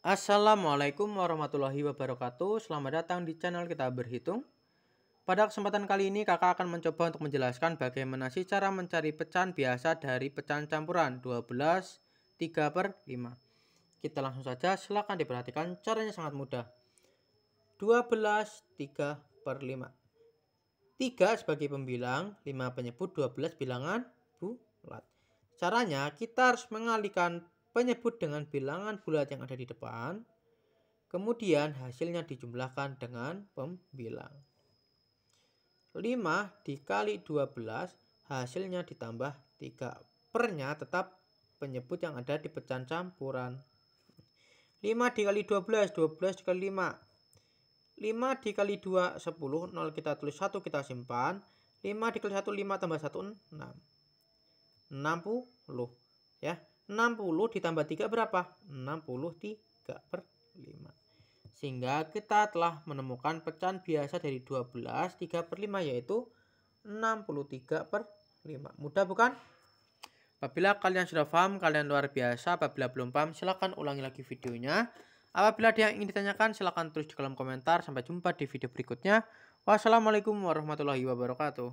Assalamualaikum warahmatullahi wabarakatuh Selamat datang di channel kita berhitung Pada kesempatan kali ini kakak akan mencoba untuk menjelaskan bagaimana sih cara mencari pecahan biasa dari pecahan campuran 12, 3 per 5 Kita langsung saja silahkan diperhatikan caranya sangat mudah 12, 3 per 5 3 sebagai pembilang, 5 penyebut, 12 bilangan bulat Caranya kita harus mengalihkan penyebut dengan bilangan bulat yang ada di depan. Kemudian hasilnya dijumlahkan dengan pembilang. 5 dikali 12 hasilnya ditambah 3. Pernya tetap penyebut yang ada di pecahan campuran. 5 dikali 12, 12 dikali 5. 5 dikali 2 10 0 kita tulis 1 kita simpan 5 dikali 1 5 tambah 1 6 60 60 ditambah 3 berapa? 63 per 5. Sehingga kita telah menemukan pecahan biasa dari 12, 3 per 5 yaitu 63 per 5. Mudah bukan? Apabila kalian sudah paham, kalian luar biasa. Apabila belum paham, silahkan ulangi lagi videonya. Apabila ada yang ingin ditanyakan, silahkan tulis di kolom komentar. Sampai jumpa di video berikutnya. Wassalamualaikum warahmatullahi wabarakatuh.